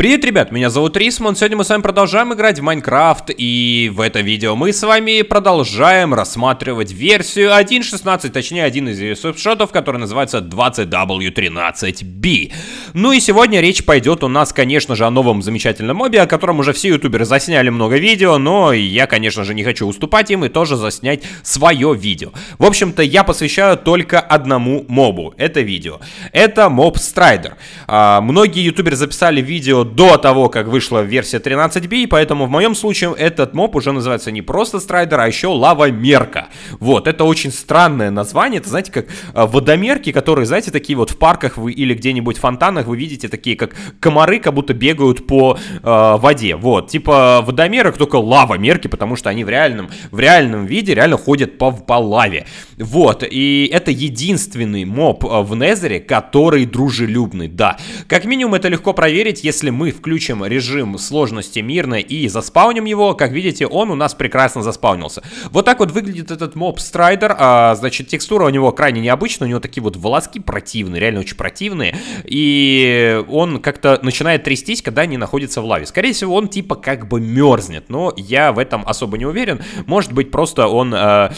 Привет, ребят, меня зовут Рисмон, сегодня мы с вами продолжаем играть в Майнкрафт, и в это видео мы с вами продолжаем рассматривать версию 1.16, точнее один из ее субшотов, который называется 20W13B. Ну и сегодня речь пойдет у нас, конечно же, о новом замечательном мобе, о котором уже все ютуберы засняли много видео, но я, конечно же, не хочу уступать им и тоже заснять свое видео. В общем-то, я посвящаю только одному мобу, это видео. Это моб Страйдер. А, многие ютуберы записали видео до того, как вышла версия 13B, и поэтому в моем случае этот моб уже называется не просто страйдер, а еще лава мерка. Вот, это очень странное название, это, знаете, как а, водомерки, которые, знаете, такие вот в парках вы или где-нибудь в фонтанах вы видите такие, как комары, как будто бегают по э, воде. Вот, типа водомерок, только лава мерки, потому что они в реальном, в реальном виде реально ходят по, по лаве. Вот, и это единственный моб а, в Незере, который дружелюбный, да. Как минимум это легко проверить, если мы включим режим сложности мирной и заспауним его, как видите, он у нас прекрасно заспаунился. Вот так вот выглядит этот моб Страйдер, а, значит, текстура у него крайне необычная, у него такие вот волоски противные, реально очень противные, и он как-то начинает трястись, когда не находится в лаве. Скорее всего, он типа как бы мерзнет, но я в этом особо не уверен, может быть, просто он э,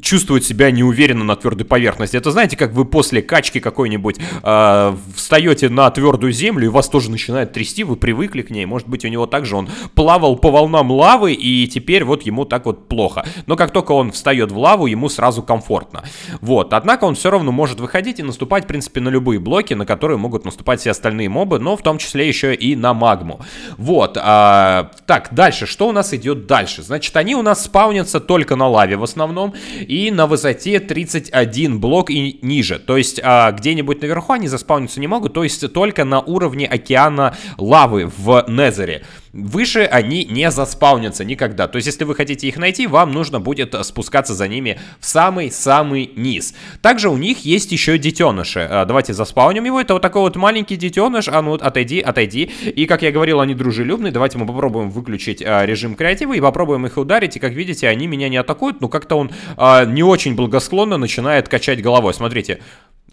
чувствует себя неуверенно на твердой поверхности. Это знаете, как вы после качки какой-нибудь э, а, встаете на твердую землю, и вас тоже начинает трясти, 10, вы привыкли к ней, может быть, у него также он плавал по волнам лавы, и теперь вот ему так вот плохо. Но как только он встает в лаву, ему сразу комфортно. Вот, однако он все равно может выходить и наступать, в принципе, на любые блоки, на которые могут наступать все остальные мобы, но в том числе еще и на магму. Вот, а, так, дальше, что у нас идет дальше? Значит, они у нас спаунятся только на лаве в основном, и на высоте 31 блок и ниже, то есть а, где-нибудь наверху они заспауниться не могут, то есть только на уровне океана лавы в Незере. Выше они не заспаунятся никогда. То есть, если вы хотите их найти, вам нужно будет спускаться за ними в самый-самый низ. Также у них есть еще детеныши. А, давайте заспауним его. Это вот такой вот маленький детеныш. А ну, отойди, отойди. И, как я говорил, они дружелюбные. Давайте мы попробуем выключить а, режим креатива и попробуем их ударить. И, как видите, они меня не атакуют. Но как-то он а, не очень благосклонно начинает качать головой. Смотрите.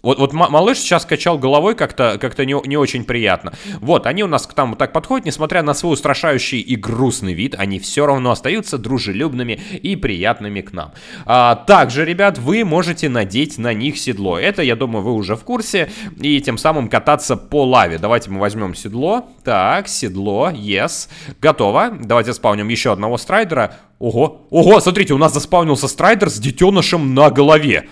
Вот, вот малыш сейчас качал головой как-то как не, не очень приятно. Вот, они у нас к тому так подходят, несмотря на свой устрашающий и грустный вид, они все равно остаются дружелюбными и приятными к нам. А, также, ребят, вы можете надеть на них седло. Это, я думаю, вы уже в курсе, и тем самым кататься по лаве. Давайте мы возьмем седло. Так, седло, yes, готово. Давайте спавним еще одного страйдера. Ого, ого, смотрите, у нас заспаунился страйдер с детенышем на голове.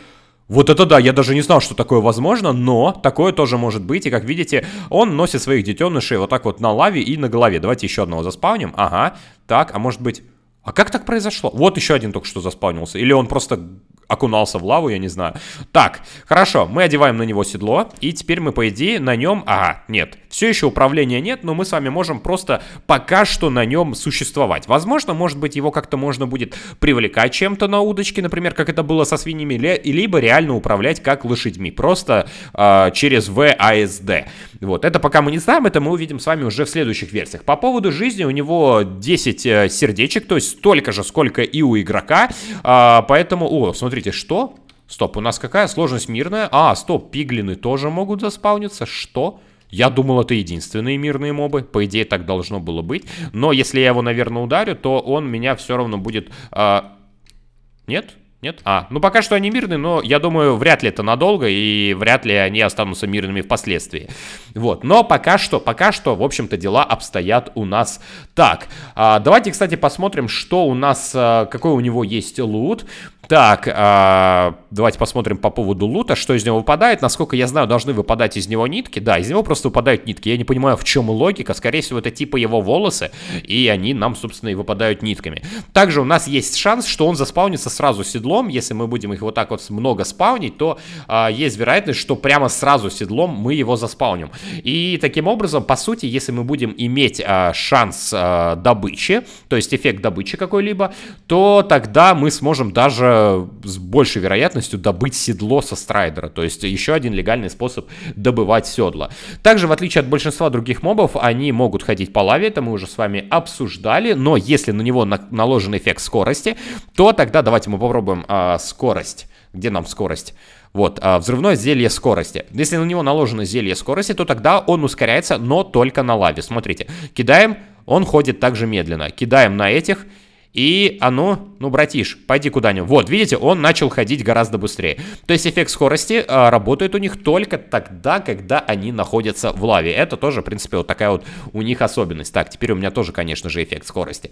Вот это да, я даже не знал, что такое возможно, но такое тоже может быть. И как видите, он носит своих детенышей вот так вот на лаве и на голове. Давайте еще одного заспауним. Ага, так, а может быть... А как так произошло? Вот еще один только что заспаунился. Или он просто окунался в лаву, я не знаю. Так, хорошо, мы одеваем на него седло, и теперь мы, по идее, на нем... Ага, нет, все еще управления нет, но мы с вами можем просто пока что на нем существовать. Возможно, может быть, его как-то можно будет привлекать чем-то на удочке, например, как это было со свиньями, либо реально управлять как лошадьми, просто э, через VASD. Вот, это пока мы не знаем, это мы увидим с вами уже в следующих версиях. По поводу жизни у него 10 э, сердечек, то есть столько же, сколько и у игрока, э, поэтому... О, смотри, смотрите, что? Стоп, у нас какая сложность мирная? А, стоп, пиглины тоже могут заспауниться? Что? Я думал, это единственные мирные мобы. По идее, так должно было быть. Но если я его, наверное, ударю, то он меня все равно будет... А... Нет? Нет? А, ну пока что они мирные, но я думаю, вряд ли это надолго, и вряд ли они останутся мирными впоследствии. Вот, но пока что, пока что, в общем-то, дела обстоят у нас так. А, давайте, кстати, посмотрим, что у нас, а, какой у него есть лут. Так, а, давайте посмотрим по поводу лута, что из него выпадает. Насколько я знаю, должны выпадать из него нитки. Да, из него просто выпадают нитки. Я не понимаю, в чем логика. Скорее всего, это типа его волосы, и они нам, собственно, и выпадают нитками. Также у нас есть шанс, что он заспаунится сразу седлом. Если мы будем их вот так вот много спаунить, то а, есть вероятность, что прямо сразу седлом мы его заспауним. И таким образом, по сути, если мы будем иметь а, шанс добычи, то есть эффект добычи какой-либо, то тогда мы сможем даже с большей вероятностью добыть седло со страйдера. То есть еще один легальный способ добывать седла. Также, в отличие от большинства других мобов, они могут ходить по лаве, это мы уже с вами обсуждали, но если на него на наложен эффект скорости, то тогда давайте мы попробуем а, скорость. Где нам скорость? Вот, а, взрывное зелье скорости. Если на него наложено зелье скорости, то тогда он ускоряется, но только на лаве. Смотрите, кидаем, он ходит также медленно. Кидаем на этих, и оно, «А ну, ну, братиш, пойди куда-нибудь. Вот, видите, он начал ходить гораздо быстрее. То есть эффект скорости а, работает у них только тогда, когда они находятся в лаве. Это тоже, в принципе, вот такая вот у них особенность. Так, теперь у меня тоже, конечно же, эффект скорости.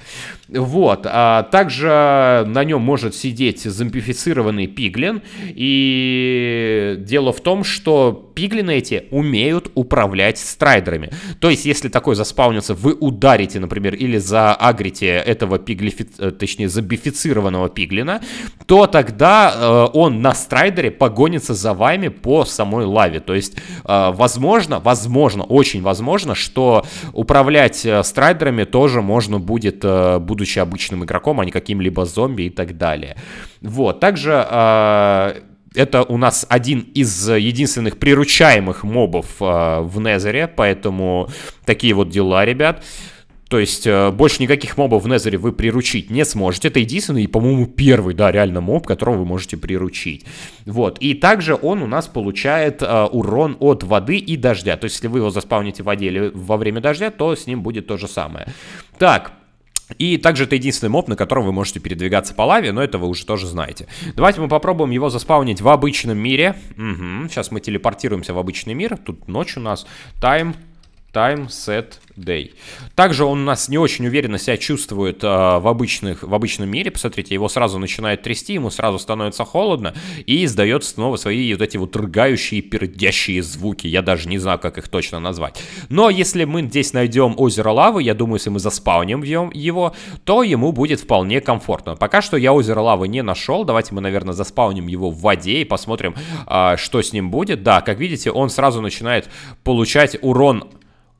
Вот, а, также на нем может сидеть зомбифицированный пиглин. И дело в том, что пиглины эти умеют управлять страйдерами. То есть, если такой заспаунится, вы ударите, например, или заагрите этого пиглифицированного Э, точнее, забифицированного пиглина, то тогда э, он на страйдере погонится за вами по самой лаве. То есть, э, возможно, возможно, очень возможно, что управлять страйдерами тоже можно будет, будучи обычным игроком, а не каким-либо зомби и так далее. Вот, также это у нас один из единственных приручаемых мобов э, в Незере, поэтому такие вот дела, ребят. Э, то есть э, больше никаких мобов в Незере вы приручить не сможете. Это единственный и, по-моему, первый, да, реально моб, которого вы можете приручить. Вот. И также он у нас получает э, урон от воды и дождя. То есть если вы его заспауните в воде или во время дождя, то с ним будет то же самое. Так, и также это единственный моб, на котором вы можете передвигаться по лаве, но это вы уже тоже знаете. Давайте мы попробуем его заспаунить в обычном мире. Угу. Сейчас мы телепортируемся в обычный мир. Тут ночь у нас. Тайм. Time Set Day. Также он у нас не очень уверенно себя чувствует э, в, обычных, в обычном мире. Посмотрите, его сразу начинает трясти, ему сразу становится холодно и издает снова свои вот эти вот рыгающие, пердящие звуки. Я даже не знаю, как их точно назвать. Но если мы здесь найдем озеро лавы, я думаю, если мы заспауним его, то ему будет вполне комфортно. Пока что я озеро лавы не нашел. Давайте мы, наверное, заспауним его в воде и посмотрим, э, что с ним будет. Да, как видите, он сразу начинает получать урон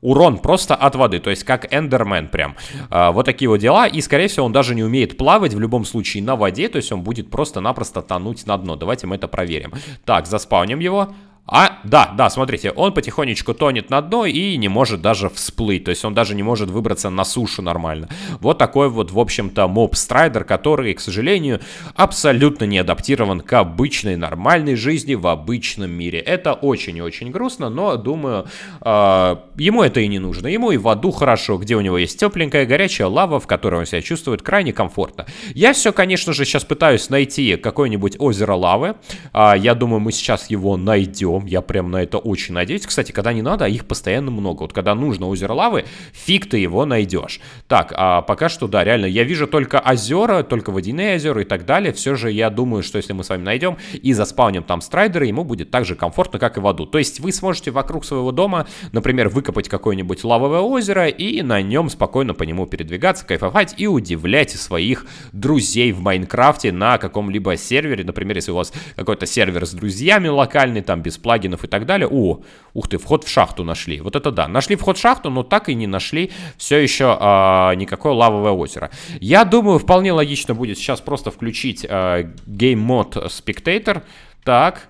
урон просто от воды, то есть как Эндермен прям. А, вот такие вот дела, и скорее всего он даже не умеет плавать в любом случае на воде, то есть он будет просто-напросто тонуть на дно. Давайте мы это проверим. Так, заспауним его. А, да, да, смотрите, он потихонечку тонет на дно и не может даже всплыть, то есть он даже не может выбраться на сушу нормально. Вот такой вот, в общем-то, моб-страйдер, который, к сожалению, абсолютно не адаптирован к обычной нормальной жизни в обычном мире. Это очень и очень грустно, но, думаю, э, ему это и не нужно. Ему и в аду хорошо, где у него есть тепленькая горячая лава, в которой он себя чувствует крайне комфортно. Я все, конечно же, сейчас пытаюсь найти какое-нибудь озеро лавы, э, я думаю, мы сейчас его найдем я прям на это очень надеюсь. Кстати, когда не надо, а их постоянно много. Вот когда нужно озеро лавы, фиг ты его найдешь. Так, а пока что, да, реально, я вижу только озера, только водяные озера и так далее. Все же я думаю, что если мы с вами найдем и заспауним там страйдера, ему будет так же комфортно, как и в аду. То есть вы сможете вокруг своего дома, например, выкопать какое-нибудь лавовое озеро и на нем спокойно по нему передвигаться, кайфовать и удивлять своих друзей в Майнкрафте на каком-либо сервере. Например, если у вас какой-то сервер с друзьями локальный, там без плагинов и так далее. О, ух ты, вход в шахту нашли. Вот это да. Нашли вход в шахту, но так и не нашли все еще а, никакое лавовое озеро. Я думаю, вполне логично будет сейчас просто включить а, гейм-мод Spectator. Так,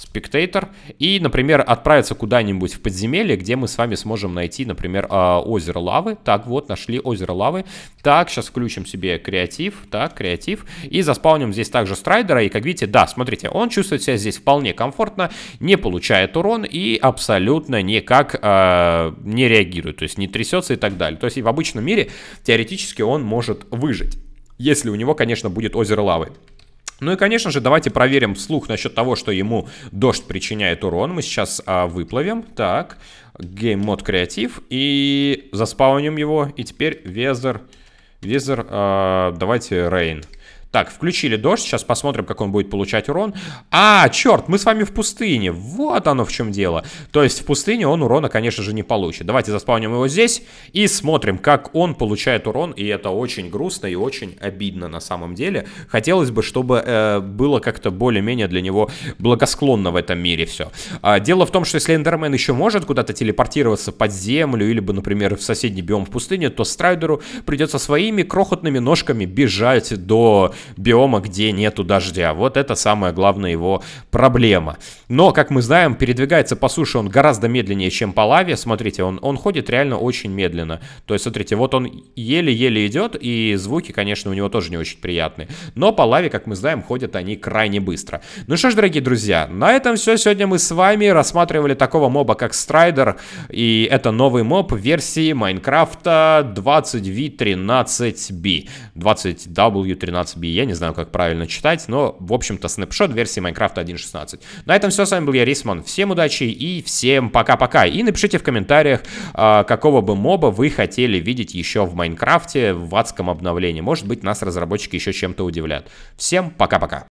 спектейтор, и, например, отправиться куда-нибудь в подземелье, где мы с вами сможем найти, например, а, озеро лавы. Так, вот, нашли озеро лавы. Так, сейчас включим себе креатив, так, креатив, и заспауним здесь также страйдера, и, как видите, да, смотрите, он чувствует себя здесь вполне комфортно, не получает урон и абсолютно никак э, не реагирует, то есть не трясется и так далее. То есть и в обычном мире теоретически он может выжить, если у него, конечно, будет озеро лавы. Ну и, конечно же, давайте проверим слух насчет того, что ему дождь причиняет урон. Мы сейчас а, выплывем. Так, гейм мод креатив. И заспауним его. И теперь везер. Везер, э, давайте Рейн. Так, включили дождь, сейчас посмотрим, как он будет получать урон. А, черт, мы с вами в пустыне, вот оно в чем дело. То есть в пустыне он урона, конечно же, не получит. Давайте заспавним его здесь и смотрим, как он получает урон, и это очень грустно и очень обидно на самом деле. Хотелось бы, чтобы э, было как-то более-менее для него благосклонно в этом мире все. А, дело в том, что если Эндермен еще может куда-то телепортироваться под землю, или бы, например, в соседний биом в пустыне, то Страйдеру придется своими крохотными ножками бежать до биома, где нету дождя. Вот это самая главная его проблема. Но, как мы знаем, передвигается по суше он гораздо медленнее, чем по лаве. Смотрите, он, он ходит реально очень медленно. То есть, смотрите, вот он еле-еле идет, и звуки, конечно, у него тоже не очень приятные. Но по лаве, как мы знаем, ходят они крайне быстро. Ну что ж, дорогие друзья, на этом все. Сегодня мы с вами рассматривали такого моба, как Страйдер. И это новый моб версии Майнкрафта 20v13b. 20w13b я не знаю, как правильно читать, но, в общем-то, снапшот версии Майнкрафта 1.16. На этом все, с вами был я, Рисман. Всем удачи и всем пока-пока. И напишите в комментариях, а, какого бы моба вы хотели видеть еще в Майнкрафте в адском обновлении. Может быть, нас разработчики еще чем-то удивлят. Всем пока-пока.